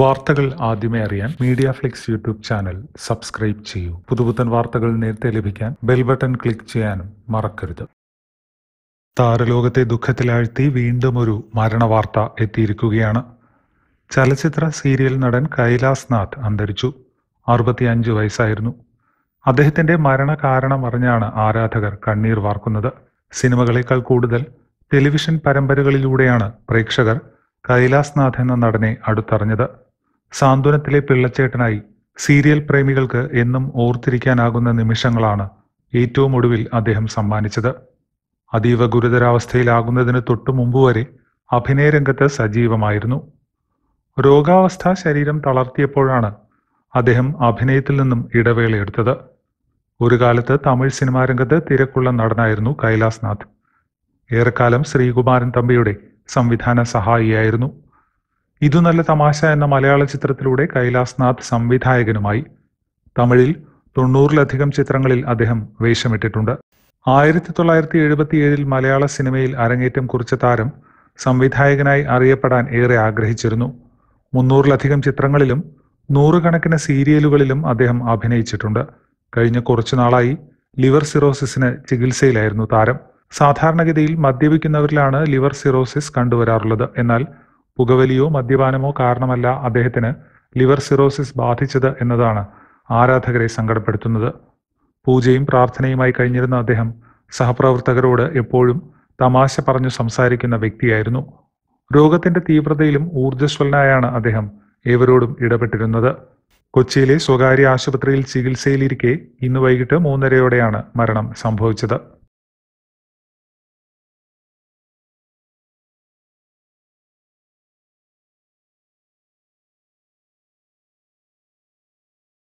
വാർത്തകൾ ആദ്യമേ അറിയാൻ Media Flix YouTube channel subscribe ചെയ്യൂ പുതുപുത്തൻ വാർത്തകൾ നേരത്തെ ലഭിക്കാൻ ബെൽ ബട്ടൺ ക്ലിക്ക് ചെയ്യാനും മറക്കരുത് താരലോകത്തെ ദുഃഖത്തിലാഴ്ത്തി വീണ്ടും ഒരു മരണവാർത്ത എത്തിയിരിക്കുകയാണ് ചലച്ചിത്ര സീരിയൽ നടൻ കൈലാസ് നാഥ് അന്തരിച്ചു അറുപത്തിയഞ്ച് വയസ്സായിരുന്നു അദ്ദേഹത്തിന്റെ മരണകാരണം അറിഞ്ഞാണ് ആരാധകർ കണ്ണീർ വാർക്കുന്നത് സിനിമകളേക്കാൾ കൂടുതൽ ടെലിവിഷൻ പരമ്പരകളിലൂടെയാണ് പ്രേക്ഷകർ നാഥ് എന്ന നടനെ അടുത്തറിഞ്ഞത് സാന്ത്വനത്തിലെ പിള്ളച്ചേട്ടനായി സീരിയൽ പ്രേമികൾക്ക് എന്നും ഓർത്തിരിക്കാനാകുന്ന നിമിഷങ്ങളാണ് ഏറ്റവും ഒടുവിൽ അദ്ദേഹം സമ്മാനിച്ചത് അതീവ ഗുരുതരാവസ്ഥയിലാകുന്നതിന് തൊട്ടു മുമ്പ് വരെ അഭിനയരംഗത്ത് സജീവമായിരുന്നു രോഗാവസ്ഥ ശരീരം തളർത്തിയപ്പോഴാണ് അദ്ദേഹം അഭിനയത്തിൽ നിന്നും ഇടവേളയെടുത്തത് ഒരു കാലത്ത് തമിഴ് സിനിമാ രംഗത്ത് തിരക്കുള്ള നടനായിരുന്നു കൈലാസ്നാഥ് ഏറെക്കാലം ശ്രീകുമാരൻ തമ്പിയുടെ സംവിധാന സഹായിയായിരുന്നു ഇതു നല്ല തമാശ എന്ന മലയാള ചിത്രത്തിലൂടെ കൈലാസ്നാഥ് സംവിധായകനുമായി തമിഴിൽ തൊണ്ണൂറിലധികം ചിത്രങ്ങളിൽ അദ്ദേഹം വേഷമിട്ടിട്ടുണ്ട് ആയിരത്തി തൊള്ളായിരത്തി എഴുപത്തിയേഴിൽ മലയാള സിനിമയിൽ അരങ്ങേറ്റം കുറിച്ച താരം സംവിധായകനായി അറിയപ്പെടാൻ ഏറെ ആഗ്രഹിച്ചിരുന്നു മുന്നൂറിലധികം ചിത്രങ്ങളിലും നൂറുകണക്കിന് സീരിയലുകളിലും അദ്ദേഹം അഭിനയിച്ചിട്ടുണ്ട് കഴിഞ്ഞ കുറച്ചു നാളായി ലിവർ സിറോസിസിന് ചികിത്സയിലായിരുന്നു താരം സാധാരണഗതിയിൽ മദ്യപിക്കുന്നവരിലാണ് ലിവർ സിറോസിസ് കണ്ടുവരാറുള്ളത് എന്നാൽ പുകവലിയോ മദ്യപാനമോ കാരണമല്ല അദ്ദേഹത്തിന് ലിവർ സിറോസിസ് ബാധിച്ചത് എന്നതാണ് ആരാധകരെ സങ്കടപ്പെടുത്തുന്നത് പൂജയും പ്രാർത്ഥനയുമായി കഴിഞ്ഞിരുന്ന അദ്ദേഹം സഹപ്രവർത്തകരോട് എപ്പോഴും തമാശ പറഞ്ഞു സംസാരിക്കുന്ന വ്യക്തിയായിരുന്നു രോഗത്തിന്റെ തീവ്രതയിലും ഊർജ്ജസ്വലനായാണ് അദ്ദേഹം ഏവരോടും ഇടപെട്ടിരുന്നത് കൊച്ചിയിലെ സ്വകാര്യ ആശുപത്രിയിൽ ചികിത്സയിലിരിക്കെ ഇന്ന് വൈകിട്ട് മൂന്നരയോടെയാണ് മരണം സംഭവിച്ചത്